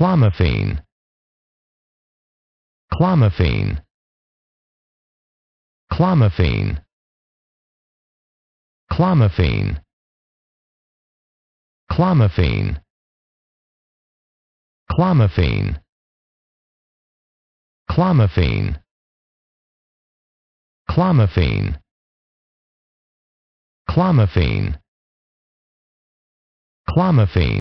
Clomiphene. Clomiphene. Clomiphene. Clomiphene. Clomiphene. Clomiphene. Clomiphene. Clomiphene. Clomiphene. Clomiphene.